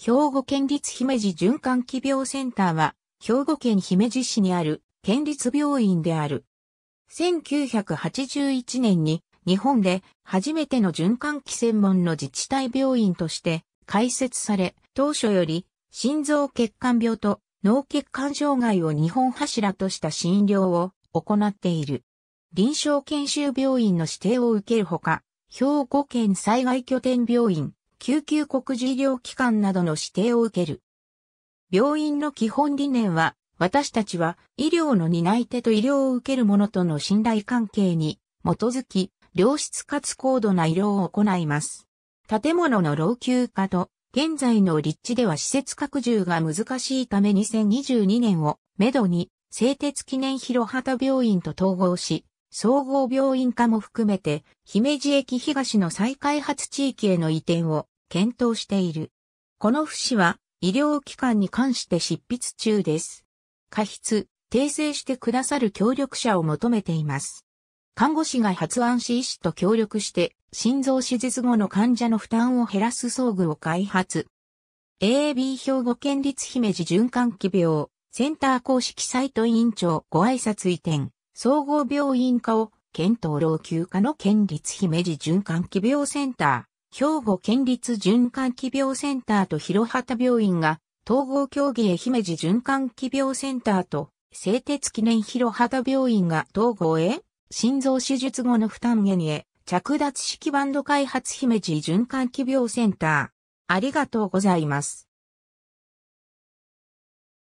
兵庫県立姫路循環器病センターは、兵庫県姫路市にある県立病院である。1981年に日本で初めての循環器専門の自治体病院として開設され、当初より心臓血管病と脳血管障害を日本柱とした診療を行っている。臨床研修病院の指定を受けるほか、兵庫県災害拠点病院、救急国事医療機関などの指定を受ける。病院の基本理念は、私たちは医療の担い手と医療を受ける者との信頼関係に基づき、良質かつ高度な医療を行います。建物の老朽化と、現在の立地では施設拡充が難しいため2022年をめどに製鉄記念広畑病院と統合し、総合病院化も含めて姫路駅東の再開発地域への移転を検討している。この不死は医療機関に関して執筆中です。過筆、訂正してくださる協力者を求めています。看護師が発案し医師と協力して心臓手術後の患者の負担を減らす装具を開発。AAB 兵庫県立姫路循環器病センター公式サイト委員長ご挨拶移転総合病院化を検討老朽化の県立姫路循環器病センター兵庫県立循環器病センターと広畑病院が、統合協議愛姫路循環器病センターと、製鉄記念広畑病院が統合へ、心臓手術後の負担減へ、着脱式バンド開発姫路循環器病センター。ありがとうございます。